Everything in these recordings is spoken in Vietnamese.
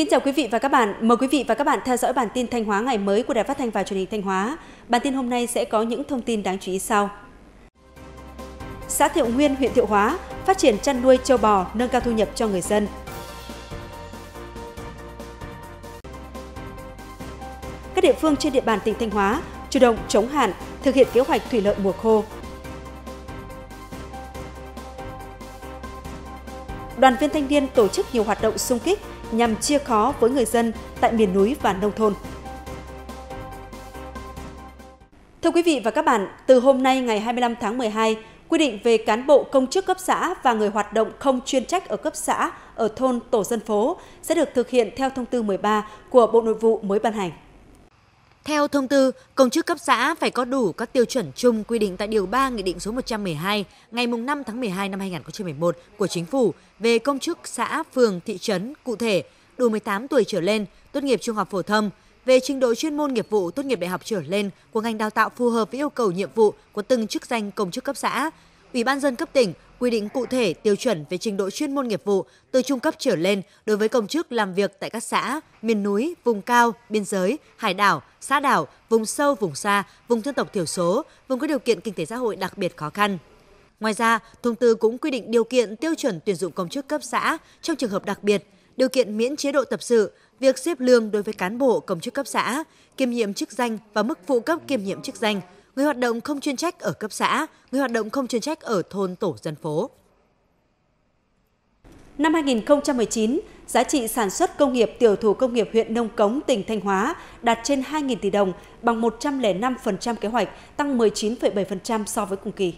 kính chào quý vị và các bạn. Mời quý vị và các bạn theo dõi bản tin Thanh Hóa ngày mới của Đài Phát thanh và Truyền hình Thanh Hóa. Bản tin hôm nay sẽ có những thông tin đáng chú ý sau. Xã Thiệu Nguyên, huyện Thiệu Hóa phát triển chăn nuôi châu bò, nâng cao thu nhập cho người dân. Các địa phương trên địa bàn tỉnh Thanh Hóa chủ động chống hạn, thực hiện kế hoạch thủy lợi mùa khô, đoàn viên thanh niên tổ chức nhiều hoạt động xung kích nhằm chia khó với người dân tại miền núi và nông thôn. Thưa quý vị và các bạn, từ hôm nay ngày 25 tháng 12, quy định về cán bộ công chức cấp xã và người hoạt động không chuyên trách ở cấp xã, ở thôn, tổ dân phố sẽ được thực hiện theo thông tư 13 của Bộ Nội vụ mới ban hành. Theo thông tư, công chức cấp xã phải có đủ các tiêu chuẩn chung quy định tại Điều 3 Nghị định số 112 ngày 5 tháng 12 năm 2011 của Chính phủ về công chức xã, phường, thị trấn cụ thể đủ 18 tuổi trở lên, tốt nghiệp trung học phổ thông, về trình độ chuyên môn nghiệp vụ tốt nghiệp đại học trở lên của ngành đào tạo phù hợp với yêu cầu nhiệm vụ của từng chức danh công chức cấp xã. Ủy ban dân cấp tỉnh quy định cụ thể tiêu chuẩn về trình độ chuyên môn nghiệp vụ từ trung cấp trở lên đối với công chức làm việc tại các xã, miền núi, vùng cao, biên giới, hải đảo, xã đảo, vùng sâu, vùng xa, vùng dân tộc thiểu số, vùng có điều kiện kinh tế xã hội đặc biệt khó khăn. Ngoài ra, thông tư cũng quy định điều kiện tiêu chuẩn tuyển dụng công chức cấp xã trong trường hợp đặc biệt, điều kiện miễn chế độ tập sự, việc xếp lương đối với cán bộ công chức cấp xã, kiêm nhiệm chức danh và mức phụ cấp kiêm nhiệm chức danh – người hoạt động không chuyên trách ở cấp xã, người hoạt động không chuyên trách ở thôn tổ dân phố. Năm 2019, giá trị sản xuất công nghiệp tiểu thủ công nghiệp huyện Nông Cống, tỉnh Thanh Hóa đạt trên 2.000 tỷ đồng, bằng 105% kế hoạch, tăng 19,7% so với cùng kỳ.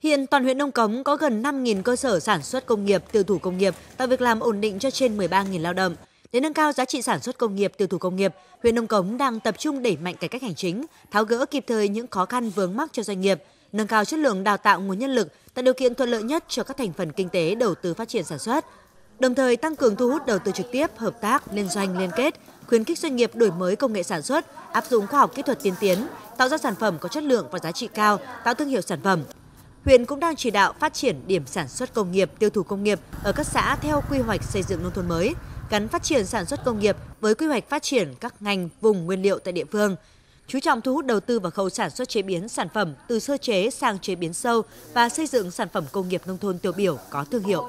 Hiện toàn huyện Nông Cống có gần 5.000 cơ sở sản xuất công nghiệp, tiêu thủ công nghiệp, tạo việc làm ổn định cho trên 13.000 lao động. Để nâng cao giá trị sản xuất công nghiệp, tiêu thụ công nghiệp, huyện Nông Cống đang tập trung đẩy mạnh cải cách hành chính, tháo gỡ kịp thời những khó khăn vướng mắc cho doanh nghiệp, nâng cao chất lượng đào tạo nguồn nhân lực, tạo điều kiện thuận lợi nhất cho các thành phần kinh tế đầu tư phát triển sản xuất, đồng thời tăng cường thu hút đầu tư trực tiếp, hợp tác, liên doanh, liên kết, khuyến khích doanh nghiệp đổi mới công nghệ sản xuất, áp dụng khoa học kỹ thuật tiên tiến, tạo ra sản phẩm có chất lượng và giá trị cao, tạo thương hiệu sản phẩm. Huyện cũng đang chỉ đạo phát triển điểm sản xuất công nghiệp, tiêu thụ công nghiệp ở các xã theo quy hoạch xây dựng nông thôn mới, gắn phát triển sản xuất công nghiệp với quy hoạch phát triển các ngành vùng nguyên liệu tại địa phương, chú trọng thu hút đầu tư vào khâu sản xuất chế biến sản phẩm từ sơ chế sang chế biến sâu và xây dựng sản phẩm công nghiệp nông thôn tiêu biểu có thương hiệu.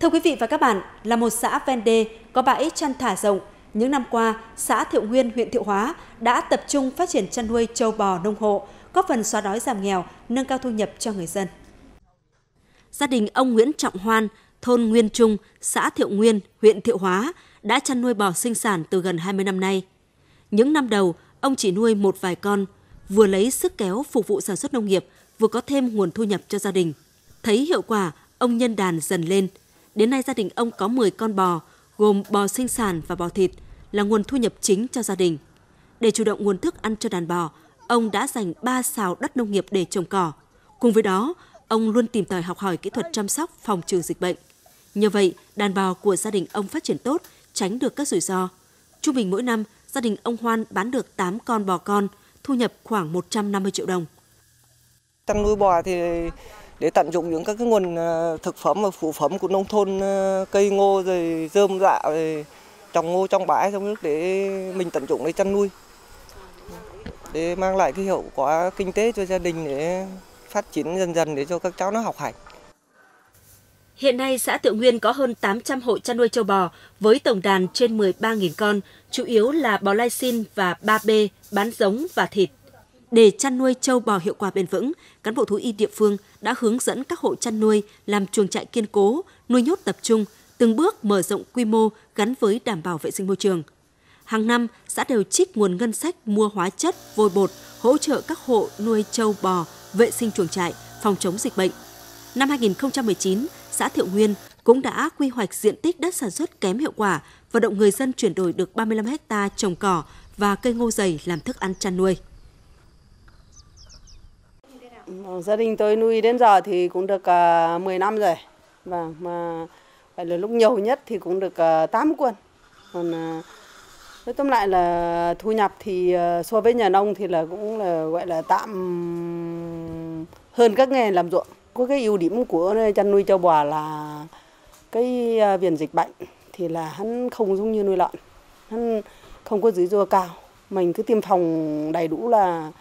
Thưa quý vị và các bạn, là một xã ven đê có bãi chăn thả rộng, những năm qua, xã Thiệu Nguyên, huyện Thiệu Hóa đã tập trung phát triển chăn nuôi châu bò nông hộ, góp phần xóa đói giảm nghèo, nâng cao thu nhập cho người dân. Gia đình ông Nguyễn Trọng Hoan, thôn Nguyên Trung, xã Thiệu Nguyên, huyện Thiệu Hóa đã chăn nuôi bò sinh sản từ gần 20 năm nay. Những năm đầu, ông chỉ nuôi một vài con, vừa lấy sức kéo phục vụ sản xuất nông nghiệp, vừa có thêm nguồn thu nhập cho gia đình. Thấy hiệu quả, ông nhân đàn dần lên. Đến nay gia đình ông có 10 con bò, gồm bò sinh sản và bò thịt, là nguồn thu nhập chính cho gia đình. Để chủ động nguồn thức ăn cho đàn bò, ông đã dành 3 xào đất nông nghiệp để trồng cỏ. Cùng với đó, ông luôn tìm tòi học hỏi kỹ thuật chăm sóc phòng trừ dịch bệnh. Nhờ vậy, đàn bò của gia đình ông phát triển tốt, tránh được các rủi ro. Trung bình mỗi năm, gia đình ông Hoan bán được 8 con bò con, thu nhập khoảng 150 triệu đồng. chăn nuôi bò thì để tận dụng những các cái nguồn ờ, thực phẩm và phụ phẩm của nông thôn ờ, cây ngô rồi dơm dạ rồi trồng ngô trong bãi trong nước để mình tận dụng để chăn nuôi để mang lại cái hiệu quả kinh tế cho gia đình để phát triển dần dần để cho các cháu nó học hành. Hiện nay, xã Tự Nguyên có hơn 800 hộ chăn nuôi châu bò với tổng đàn trên 13.000 con, chủ yếu là bò lai xin và 3B, bán giống và thịt. Để chăn nuôi châu bò hiệu quả bền vững, cán bộ thú y địa phương đã hướng dẫn các hộ chăn nuôi làm chuồng trại kiên cố, nuôi nhốt tập trung, từng bước mở rộng quy mô gắn với đảm bảo vệ sinh môi trường. Hàng năm, xã đều trích nguồn ngân sách mua hóa chất, vôi bột, hỗ trợ các hộ nuôi châu bò, vệ sinh chuồng trại, phòng chống dịch bệnh – Năm 2019, xã Thiệu Nguyên cũng đã quy hoạch diện tích đất sản xuất kém hiệu quả, vận động người dân chuyển đổi được 35 ha trồng cỏ và cây ngô dày làm thức ăn chăn nuôi. Gia đình tôi nuôi đến giờ thì cũng được 10 à, năm rồi. Và mà phải là lúc nhiều nhất thì cũng được 8 à, quân. Còn à, nói tóm lại là thu nhập thì so với nhà nông thì là cũng là gọi là tạm hơn các nghề làm ruộng. Có cái ưu điểm của chăn nuôi châu bò là cái à, viền dịch bệnh thì là hắn không giống như nuôi lợn, hắn không có rủi ro cao. Mình cứ tiêm phòng đầy đủ là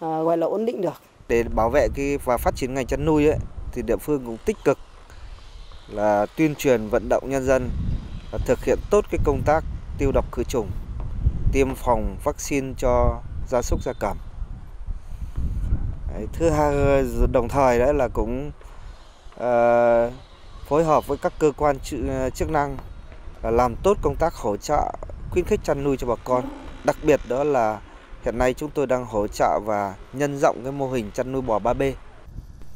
à, gọi là ổn định được. Để bảo vệ cái và phát triển ngành chăn nuôi ấy, thì địa phương cũng tích cực là tuyên truyền vận động nhân dân và thực hiện tốt cái công tác tiêu độc khử trùng, tiêm phòng vaccine cho gia súc gia cầm. Đấy, thứ hai ờ, đồng thời đấy là cũng uh, phối hợp với các cơ quan ờ, chức năng uh, làm tốt công tác hỗ trợ khuyến khích chăn nuôi cho bà con đặc biệt đó là hiện nay chúng tôi đang hỗ trợ và nhân rộng cái mô hình chăn nuôi bò 3B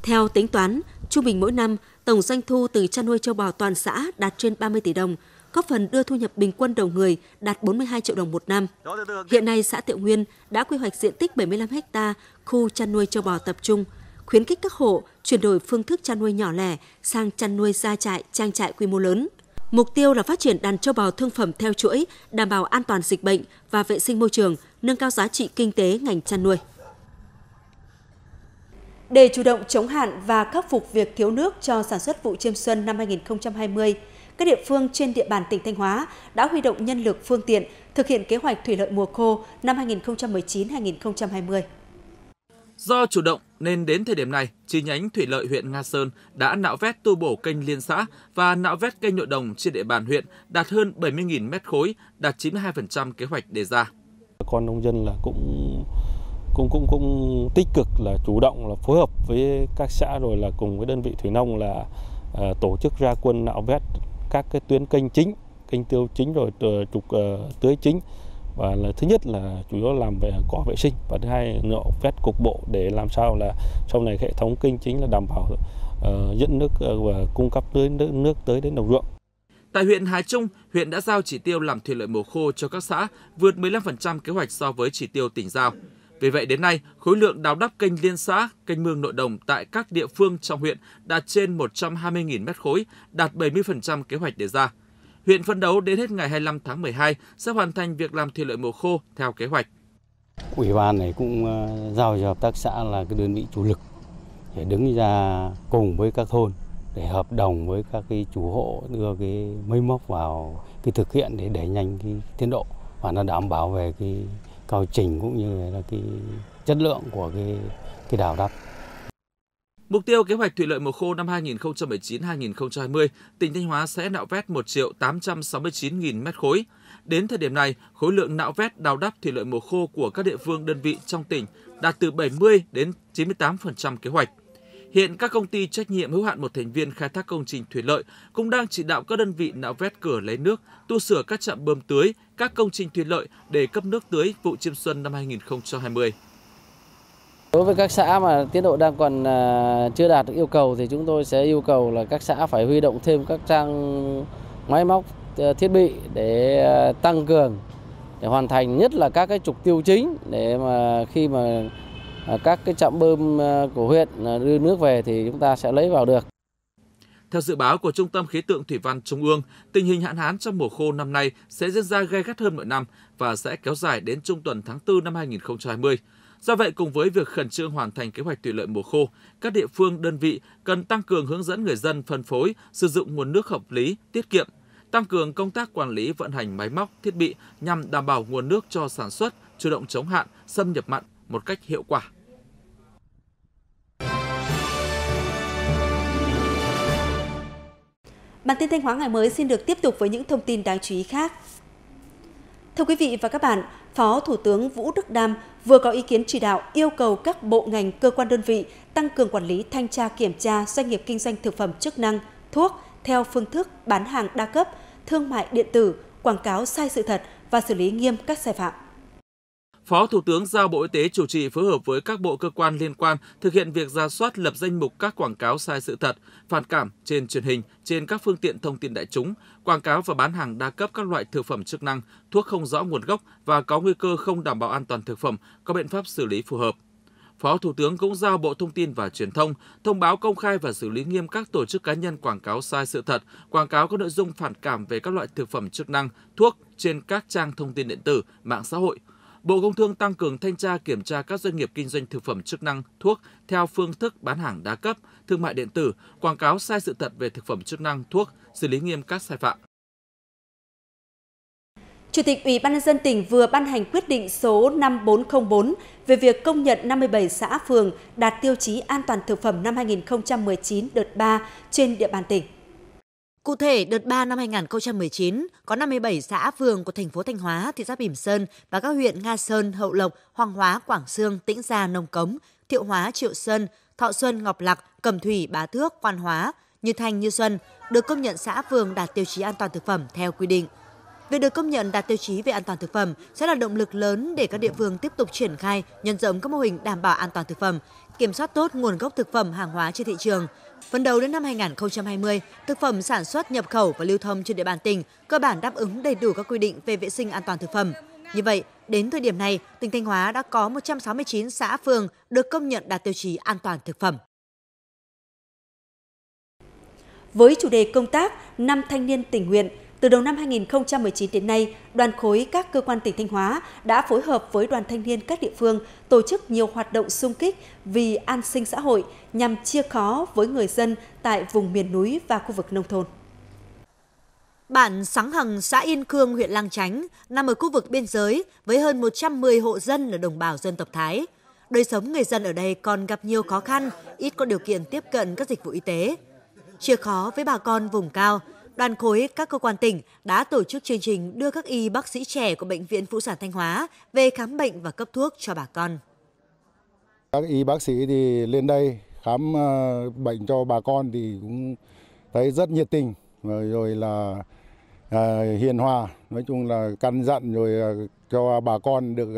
theo tính toán trung bình mỗi năm tổng doanh thu từ chăn nuôi châu bò toàn xã đạt trên 30 tỷ đồng có phần đưa thu nhập bình quân đầu người đạt 42 triệu đồng một năm. Hiện nay, xã Tiệu Nguyên đã quy hoạch diện tích 75 ha khu chăn nuôi châu bò tập trung, khuyến khích các hộ chuyển đổi phương thức chăn nuôi nhỏ lẻ sang chăn nuôi gia trại, trang trại quy mô lớn. Mục tiêu là phát triển đàn châu bò thương phẩm theo chuỗi, đảm bảo an toàn dịch bệnh và vệ sinh môi trường, nâng cao giá trị kinh tế ngành chăn nuôi. Để chủ động chống hạn và khắc phục việc thiếu nước cho sản xuất vụ chiêm xuân năm 2020, các địa phương trên địa bàn tỉnh Thanh Hóa đã huy động nhân lực phương tiện thực hiện kế hoạch thủy lợi mùa khô năm 2019-2020. Do chủ động nên đến thời điểm này, chi nhánh thủy lợi huyện Nga Sơn đã nạo vét tu bổ kênh liên xã và nạo vét kênh nội đồng trên địa bàn huyện đạt hơn 70.000 mét khối, đạt 92% kế hoạch đề ra. Con nông dân là cũng cũng cũng cũng tích cực là chủ động là phối hợp với các xã rồi là cùng với đơn vị thủy nông là uh, tổ chức ra quân nạo vét các cái tuyến kênh chính kênh tiêu chính rồi trục ờ, tưới chính và là thứ nhất là chủ yếu làm về cỏ vệ sinh và thứ hai là vét cục bộ để làm sao là sau này hệ thống kênh chính là đảm bảo uh, dẫn nước ờ, và cung cấp tưới nước, nước tới đến đồng ruộng. Tại huyện Hà Trung, huyện đã giao chỉ tiêu làm thủy lợi mùa khô cho các xã vượt 15% kế hoạch so với chỉ tiêu tỉnh giao. Vì vậy đến nay, khối lượng đào đắp kênh liên xã, kênh mương nội đồng tại các địa phương trong huyện đạt trên 120.000 mét khối, đạt 70% kế hoạch đề ra. Huyện phân đấu đến hết ngày 25 tháng 12 sẽ hoàn thành việc làm thủy lợi mùa khô theo kế hoạch. Ủy ban này cũng ờ, giao cho hợp tác xã là cái đơn vị chủ lực để đứng ra cùng với các thôn để hợp đồng với các cái chủ hộ đưa cái máy móc vào cái thực hiện để đẩy nhanh cái tiến độ và nó đảm bảo về cái cao trình cũng như là cái chất lượng của cái cái đào đắp. Mục tiêu kế hoạch thủy lợi mùa khô năm 2019-2020, tỉnh Thanh Hóa sẽ nạo vét 1 triệu 869 nghìn mét khối. Đến thời điểm này, khối lượng nạo vét đào đắp thủy lợi mùa khô của các địa phương đơn vị trong tỉnh đạt từ 70 đến 98% kế hoạch. Hiện các công ty trách nhiệm hữu hạn một thành viên khai thác công trình thủy lợi cũng đang chỉ đạo các đơn vị nạo vét cửa lấy nước, tu sửa các trạm bơm tưới, các công trình thủy lợi để cấp nước tưới vụ chiêm xuân năm 2020. Đối với các xã mà tiến độ đang còn à, chưa đạt được yêu cầu thì chúng tôi sẽ yêu cầu là các xã phải huy động thêm các trang máy móc à, thiết bị để à, tăng cường để hoàn thành nhất là các cái trục tiêu chính để mà khi mà Ờ, các cái trạm bơm ờ, của huyện ờ, đưa nước về thì chúng ta sẽ lấy vào được. Theo dự báo của Trung tâm Khí tượng Thủy văn Trung ương, tình hình hạn hán trong mùa khô năm nay sẽ diễn ra gay gắt hơn mọi năm và sẽ kéo dài đến trung tuần tháng 4 năm 2020. Do vậy, cùng với việc khẩn trương hoàn thành kế hoạch thủy lợi mùa khô, các địa phương, đơn vị cần tăng cường hướng dẫn người dân phân phối, sử dụng nguồn nước hợp lý, tiết kiệm, tăng cường công tác quản lý vận hành máy móc, thiết bị nhằm đảm bảo nguồn nước cho sản xuất, chủ động chống hạn, xâm nhập mặn một cách hiệu quả. Bản tin Thanh Hóa ngày mới xin được tiếp tục với những thông tin đáng chú ý khác. Thưa quý vị và các bạn, Phó Thủ tướng Vũ Đức Đam vừa có ý kiến chỉ đạo yêu cầu các bộ ngành cơ quan đơn vị tăng cường quản lý thanh tra kiểm tra doanh nghiệp kinh doanh thực phẩm chức năng, thuốc theo phương thức bán hàng đa cấp, thương mại điện tử, quảng cáo sai sự thật và xử lý nghiêm các sai phạm. Phó Thủ tướng giao Bộ Y tế chủ trì phối hợp với các bộ cơ quan liên quan thực hiện việc ra soát lập danh mục các quảng cáo sai sự thật, phản cảm trên truyền hình, trên các phương tiện thông tin đại chúng, quảng cáo và bán hàng đa cấp các loại thực phẩm chức năng, thuốc không rõ nguồn gốc và có nguy cơ không đảm bảo an toàn thực phẩm, có biện pháp xử lý phù hợp. Phó Thủ tướng cũng giao Bộ Thông tin và Truyền thông thông báo công khai và xử lý nghiêm các tổ chức cá nhân quảng cáo sai sự thật, quảng cáo có nội dung phản cảm về các loại thực phẩm chức năng, thuốc trên các trang thông tin điện tử, mạng xã hội – Bộ Công Thương tăng cường thanh tra kiểm tra các doanh nghiệp kinh doanh thực phẩm chức năng, thuốc theo phương thức bán hàng đa cấp, thương mại điện tử, quảng cáo sai sự thật về thực phẩm chức năng, thuốc, xử lý nghiêm các sai phạm. Chủ tịch Ủy ban nhân dân tỉnh vừa ban hành quyết định số 5404 về việc công nhận 57 xã phường đạt tiêu chí an toàn thực phẩm năm 2019 đợt 3 trên địa bàn tỉnh. Cụ thể, đợt 3 năm 2019, có 57 xã phường của thành phố Thanh Hóa, thị xã Bỉm Sơn và các huyện Nga Sơn, Hậu Lộc, Hoàng Hóa, Quảng Sương, Tĩnh Gia, Nông Cống, Thiệu Hóa, Triệu Sơn, Thọ Xuân, Ngọc Lặc, Cẩm Thủy, Bá Thước, Quan Hóa, Như Thanh, Như Xuân được công nhận xã phường đạt tiêu chí an toàn thực phẩm theo quy định. Việc được công nhận đạt tiêu chí về an toàn thực phẩm sẽ là động lực lớn để các địa phương tiếp tục triển khai, nhân rộng các mô hình đảm bảo an toàn thực phẩm, kiểm soát tốt nguồn gốc thực phẩm hàng hóa trên thị trường – Phấn đấu đến năm 2020, thực phẩm sản xuất, nhập khẩu và lưu thông trên địa bàn tỉnh cơ bản đáp ứng đầy đủ các quy định về vệ sinh an toàn thực phẩm. Như vậy, đến thời điểm này, tỉnh Thanh Hóa đã có 169 xã phường được công nhận đạt tiêu chí an toàn thực phẩm. Với chủ đề công tác năm thanh niên tình nguyện, từ đầu năm 2019 đến nay, đoàn khối các cơ quan tỉnh Thanh Hóa đã phối hợp với đoàn thanh niên các địa phương tổ chức nhiều hoạt động sung kích vì an sinh xã hội nhằm chia khó với người dân tại vùng miền núi và khu vực nông thôn. Bản Sáng Hằng, xã Yên Cương, huyện Lang Chánh, nằm ở khu vực biên giới với hơn 110 hộ dân là đồng bào dân tộc Thái. Đời sống người dân ở đây còn gặp nhiều khó khăn, ít có điều kiện tiếp cận các dịch vụ y tế. chia khó với bà con vùng cao, đoàn khối các cơ quan tỉnh đã tổ chức chương trình đưa các y bác sĩ trẻ của Bệnh viện Phụ sản Thanh Hóa về khám bệnh và cấp thuốc cho bà con. Các y bác sĩ thì lên đây khám ờ, bệnh cho bà con thì cũng thấy rất nhiệt tình rồi, rồi là à, hiền hòa nói chung là căn dặn rồi ờ, cho bà con được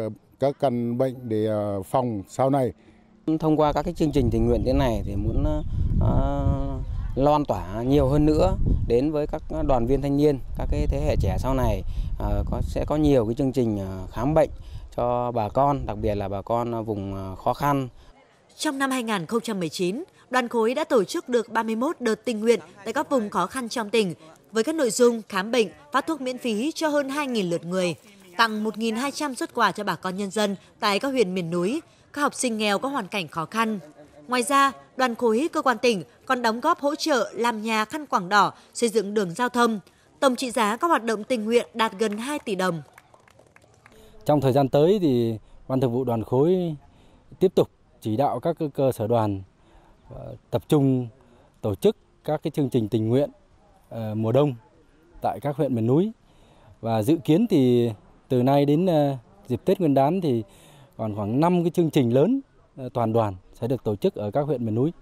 các căn bệnh để phòng sau này thông qua các cái chương trình tình nguyện thế này thì muốn à, loan tỏa nhiều hơn nữa đến với các đoàn viên thanh niên, các cái thế hệ trẻ sau này à, có sẽ có nhiều cái chương trình à, khám bệnh cho bà con, đặc biệt là bà con vùng à, khó khăn. Trong năm 2019, đoàn khối đã tổ chức được 31 đợt tình nguyện tại các vùng khó khăn trong tỉnh với các nội dung khám bệnh, phát thuốc miễn phí cho hơn 2.000 lượt người, tặng 1.200 xuất quà cho bà con nhân dân tại các huyện miền núi, các học sinh nghèo có hoàn cảnh khó khăn. Ngoài ra, đoàn khối cơ quan tỉnh còn đóng góp hỗ trợ làm nhà khăn quảng đỏ, xây dựng đường giao thông. Tổng trị giá các hoạt động tình nguyện đạt gần 2 tỷ đồng. Trong thời gian tới thì Ban Thường vụ đoàn khối tiếp tục chỉ đạo các cơ sở đoàn ờ, tập trung tổ chức các cái chương trình tình nguyện ờ, mùa đông tại các huyện miền núi và dự kiến thì từ nay đến ờ, dịp Tết Nguyên đán thì còn khoảng 5 cái chương trình lớn toàn đoàn sẽ được tổ chức ở các huyện miền núi.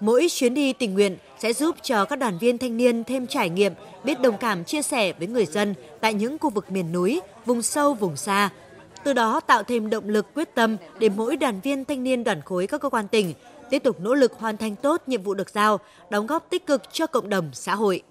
Mỗi chuyến đi tình nguyện sẽ giúp cho các đoàn viên thanh niên thêm trải nghiệm, biết đồng cảm chia sẻ với người dân tại những khu vực miền núi, vùng sâu, vùng xa. Từ đó tạo thêm động lực quyết tâm để mỗi đoàn viên thanh niên đoàn khối các cơ quan tỉnh tiếp tục nỗ lực hoàn thành tốt nhiệm vụ được giao, đóng góp tích cực cho cộng đồng xã hội.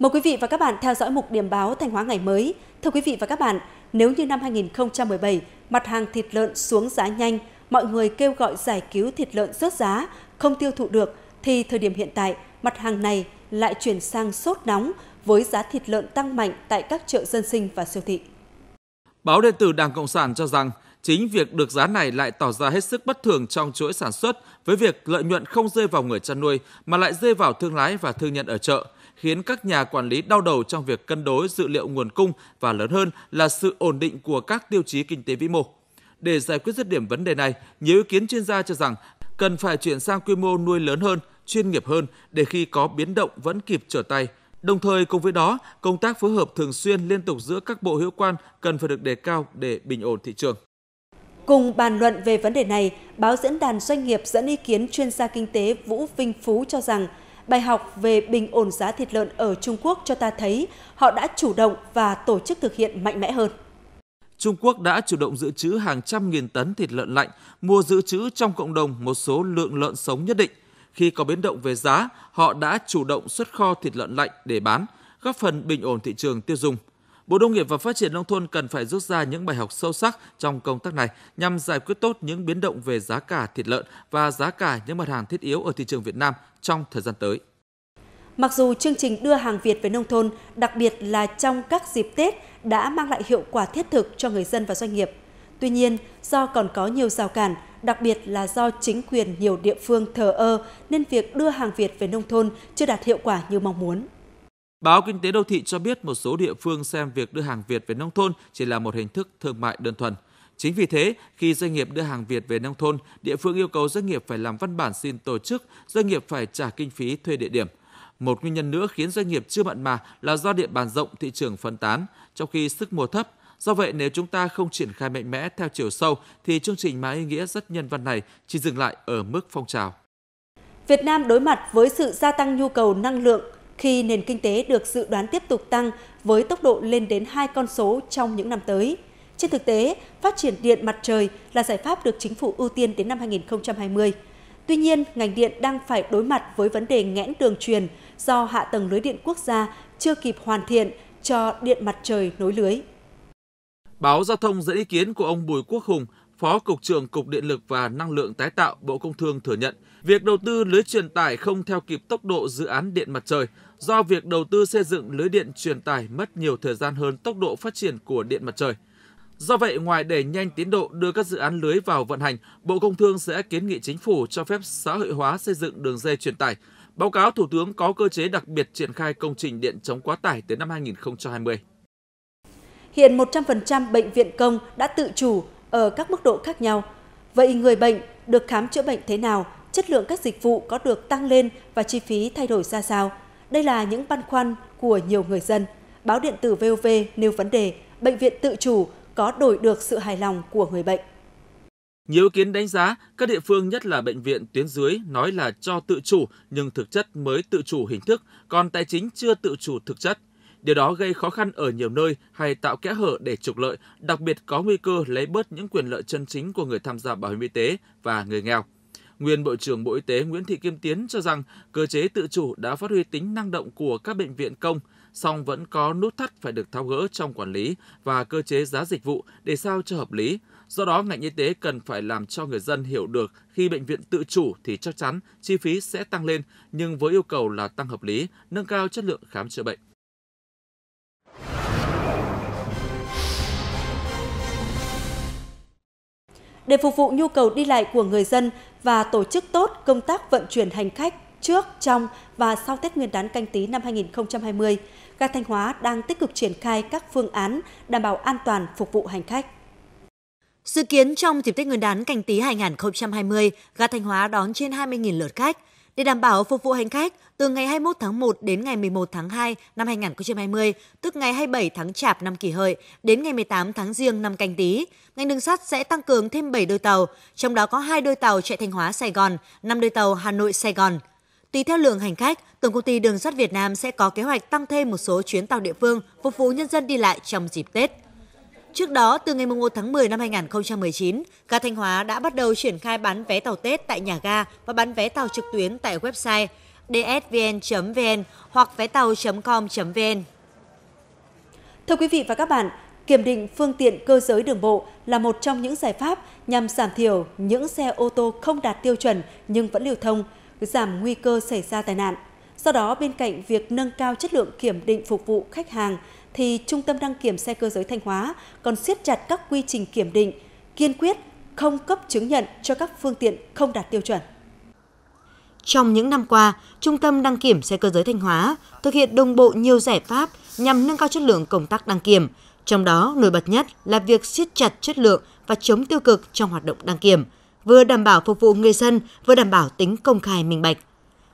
Mời quý vị và các bạn theo dõi mục điểm báo Thanh Hóa ngày mới. Thưa quý vị và các bạn, nếu như năm 2017, mặt hàng thịt lợn xuống giá nhanh, mọi người kêu gọi giải cứu thịt lợn rớt giá, không tiêu thụ được, thì thời điểm hiện tại, mặt hàng này lại chuyển sang sốt nóng với giá thịt lợn tăng mạnh tại các chợ dân sinh và siêu thị. Báo điện tử Đảng Cộng sản cho rằng, chính việc được giá này lại tỏ ra hết sức bất thường trong chuỗi sản xuất với việc lợi nhuận không rơi vào người chăn nuôi mà lại rơi vào thương lái và thương nhân ở chợ – khiến các nhà quản lý đau đầu trong việc cân đối dữ liệu nguồn cung và lớn hơn là sự ổn định của các tiêu chí kinh tế vĩ mô. Để giải quyết dứt điểm vấn đề này, nhiều ý kiến chuyên gia cho rằng cần phải chuyển sang quy mô nuôi lớn hơn, chuyên nghiệp hơn để khi có biến động vẫn kịp trở tay. Đồng thời cùng với đó, công tác phối hợp thường xuyên liên tục giữa các bộ hữu quan cần phải được đề cao để bình ổn thị trường. Cùng bàn luận về vấn đề này, báo Diễn đàn Doanh nghiệp dẫn ý kiến chuyên gia kinh tế Vũ Vinh Phú cho rằng bài học về bình ổn giá thịt lợn ở Trung Quốc cho ta thấy họ đã chủ động và tổ chức thực hiện mạnh mẽ hơn. Trung Quốc đã chủ động dự trữ hàng trăm nghìn tấn thịt lợn lạnh, mua dự trữ trong cộng đồng một số lượng lợn sống nhất định. Khi có biến động về giá, họ đã chủ động xuất kho thịt lợn lạnh để bán, góp phần bình ổn thị trường tiêu dùng – Bộ Nông nghiệp và Phát triển Nông thôn cần phải rút ra những bài học sâu sắc trong công tác này nhằm giải quyết tốt những biến động về giá cả thịt lợn và giá cả những mặt hàng thiết yếu ở thị trường Việt Nam trong thời gian tới. Mặc dù chương trình đưa hàng Việt về nông thôn, đặc biệt là trong các dịp Tết, đã mang lại hiệu quả thiết thực cho người dân và doanh nghiệp. Tuy nhiên, do còn có nhiều rào cản, đặc biệt là do chính quyền nhiều địa phương thờ ơ nên việc đưa hàng Việt về nông thôn chưa đạt hiệu quả như mong muốn. Báo Kinh tế Đô thị cho biết một số địa phương xem việc đưa hàng Việt về nông thôn chỉ là một hình thức thương mại đơn thuần. Chính vì thế, khi doanh nghiệp đưa hàng Việt về nông thôn, địa phương yêu cầu doanh nghiệp phải làm văn bản xin tổ chức, doanh nghiệp phải trả kinh phí thuê địa điểm. Một nguyên nhân nữa khiến doanh nghiệp chưa mặn mà là do địa bàn rộng thị trường phân tán, trong khi sức mua thấp. Do vậy, nếu chúng ta không triển khai mạnh mẽ theo chiều sâu, thì chương trình mang ý nghĩa rất nhân văn này chỉ dừng lại ở mức phong trào. Việt Nam đối mặt với sự gia tăng nhu cầu năng lượng khi nền kinh tế được dự đoán tiếp tục tăng với tốc độ lên đến hai con số trong những năm tới. Trên thực tế, phát triển điện mặt trời là giải pháp được chính phủ ưu tiên đến năm 2020. Tuy nhiên, ngành điện đang phải đối mặt với vấn đề nghẽn đường truyền do hạ tầng lưới điện quốc gia chưa kịp hoàn thiện cho điện mặt trời nối lưới. Báo Giao thông dẫn ý kiến của ông Bùi Quốc Hùng, Phó Cục trưởng Cục Điện lực và Năng lượng tái tạo Bộ Công Thương thừa nhận, việc đầu tư lưới truyền tải không theo kịp tốc độ dự án điện mặt trời do việc đầu tư xây dựng lưới điện truyền tải mất nhiều thời gian hơn tốc độ phát triển của điện mặt trời. Do vậy, ngoài để nhanh tiến độ đưa các dự án lưới vào vận hành, Bộ Công Thương sẽ kiến nghị chính phủ cho phép xã hội hóa xây dựng đường dây truyền tải. Báo cáo Thủ tướng có cơ chế đặc biệt triển khai công trình điện chống quá tải tới năm 2020. Hiện 100% bệnh viện công đã tự chủ ở các mức độ khác nhau. Vậy người bệnh được khám chữa bệnh thế nào, chất lượng các dịch vụ có được tăng lên và chi phí thay đổi ra sao? Đây là những băn khoăn của nhiều người dân. Báo điện tử VOV nêu vấn đề bệnh viện tự chủ có đổi được sự hài lòng của người bệnh. Nhiều ý kiến đánh giá, các địa phương nhất là bệnh viện tuyến dưới nói là cho tự chủ nhưng thực chất mới tự chủ hình thức, còn tài chính chưa tự chủ thực chất. Điều đó gây khó khăn ở nhiều nơi hay tạo kẽ hở để trục lợi, đặc biệt có nguy cơ lấy bớt những quyền lợi chân chính của người tham gia bảo hiểm y tế và người nghèo. Nguyên Bộ trưởng Bộ Y tế Nguyễn Thị Kim Tiến cho rằng cơ chế tự chủ đã phát huy tính năng động của các bệnh viện công, song vẫn có nút thắt phải được tháo gỡ trong quản lý và cơ chế giá dịch vụ để sao cho hợp lý. Do đó, ngành y tế cần phải làm cho người dân hiểu được khi bệnh viện tự chủ thì chắc chắn chi phí sẽ tăng lên, nhưng với yêu cầu là tăng hợp lý, nâng cao chất lượng khám chữa bệnh. để phục vụ nhu cầu đi lại của người dân và tổ chức tốt công tác vận chuyển hành khách trước, trong và sau Tết Nguyên đán canh tí năm 2020. Ga Thanh Hóa đang tích cực triển khai các phương án đảm bảo an toàn phục vụ hành khách. Dự kiến trong dịp Tết Nguyên đán canh tí 2020, ga Thanh Hóa đón trên 20.000 lượt khách. Để đảm bảo phục vụ hành khách, từ ngày 21 tháng 1 đến ngày 11 tháng 2 năm 2020, tức ngày 27 tháng Chạp năm Kỷ Hợi đến ngày 18 tháng Giêng năm Canh Tý, ngành đường sắt sẽ tăng cường thêm 7 đôi tàu, trong đó có hai đôi tàu chạy Thanh Hóa Sài Gòn, 5 đôi tàu Hà Nội Sài Gòn. Tùy theo lượng hành khách, Tổng công ty Đường sắt Việt Nam sẽ có kế hoạch tăng thêm một số chuyến tàu địa phương phục vụ nhân dân đi lại trong dịp Tết. Trước đó, từ ngày 1 tháng 10 năm 2019, ga Thanh Hóa đã bắt đầu triển khai bán vé tàu Tết tại nhà ga và bán vé tàu trực tuyến tại website dsvn.vn hoặc vé tàu.com.vn. Thưa quý vị và các bạn, kiểm định phương tiện cơ giới đường bộ là một trong những giải pháp nhằm giảm thiểu những xe ô tô không đạt tiêu chuẩn nhưng vẫn lưu thông, giảm nguy cơ xảy ra tai nạn. Do đó, bên cạnh việc nâng cao chất lượng kiểm định phục vụ khách hàng, thì Trung tâm đăng kiểm xe cơ giới Thanh Hóa còn siết chặt các quy trình kiểm định, kiên quyết không cấp chứng nhận cho các phương tiện không đạt tiêu chuẩn. Trong những năm qua, Trung tâm đăng kiểm xe cơ giới Thanh Hóa thực hiện đồng bộ nhiều giải pháp nhằm nâng cao chất lượng công tác đăng kiểm, trong đó nổi bật nhất là việc siết chặt chất lượng và chống tiêu cực trong hoạt động đăng kiểm, vừa đảm bảo phục vụ người dân, vừa đảm bảo tính công khai minh bạch.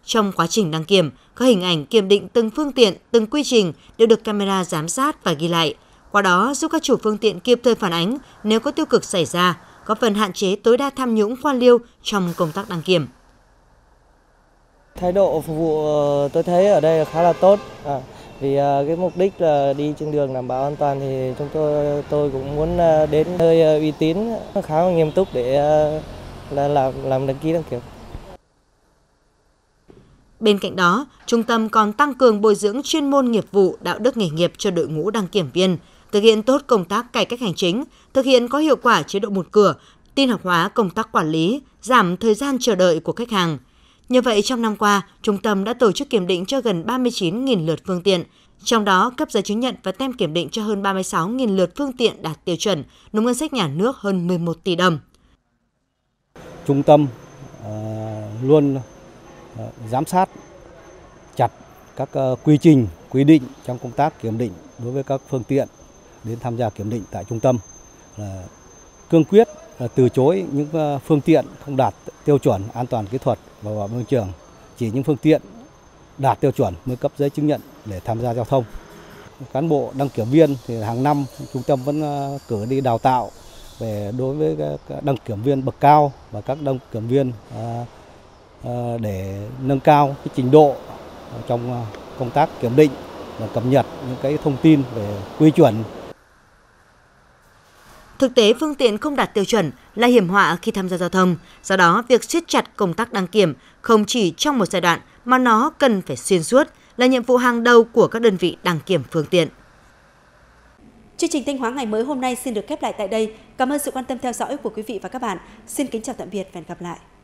Trong quá trình đăng kiểm, các hình ảnh kiểm định từng phương tiện, từng quy trình đều được camera giám sát và ghi lại. Qua đó giúp các chủ phương tiện kịp thời phản ánh nếu có tiêu cực xảy ra, góp phần hạn chế tối đa tham nhũng quan liêu trong công tác đăng kiểm. Thái độ phục vụ ờ, tôi thấy ở đây là khá là tốt. À, vì ờ, cái mục đích là đi trên đường đảm bảo an toàn thì chúng tôi tôi cũng muốn ờ, đến nơi uy tín khá là nghiêm túc để là làm làm đăng ký đăng kiểm. Bên cạnh đó, trung tâm còn tăng cường bồi dưỡng chuyên môn nghiệp vụ, đạo đức nghề nghiệp cho đội ngũ đăng kiểm viên, thực hiện tốt công tác cải cách hành chính, thực hiện có hiệu quả chế độ một cửa, tin học hóa công tác quản lý, giảm thời gian chờ đợi của khách hàng. Như vậy, trong năm qua, trung tâm đã tổ chức kiểm định cho gần 39.000 lượt phương tiện, trong đó cấp giấy chứng nhận và tem kiểm định cho hơn 36.000 lượt phương tiện đạt tiêu chuẩn, nộp ngân sách nhà nước hơn 11 tỷ đồng. Trung tâm uh, luôn Ờ, giám sát chặt các ờ, quy trình, quy định trong công tác kiểm định đối với các phương tiện đến tham gia kiểm định tại trung tâm. Là cương quyết là ờ, từ chối những phương tiện không đạt tiêu chuẩn an toàn kỹ thuật và bảo môi trường. Chỉ những phương tiện đạt tiêu chuẩn mới cấp giấy chứng nhận để tham gia giao thông. Cán bộ đăng kiểm viên thì hàng năm trung tâm vẫn cử đi đào tạo về đối với các đăng kiểm viên bậc cao và các đăng kiểm viên Ờ, để nâng cao cái trình độ trong ờ, công tác kiểm định và cập nhật những cái thông tin về quy chuẩn. Thực tế phương tiện không đạt tiêu chuẩn là hiểm họa khi tham gia giao thông, do đó việc siết chặt công tác đăng kiểm không chỉ trong một giai đoạn mà nó cần phải xuyên suốt là nhiệm vụ hàng đầu của các đơn vị đăng kiểm phương tiện. Chương trình Thanh Hóa ngày mới hôm nay xin được khép lại tại đây. Cảm ơn sự quan tâm theo dõi của quý vị và các bạn. Xin kính chào tạm biệt và hẹn gặp lại.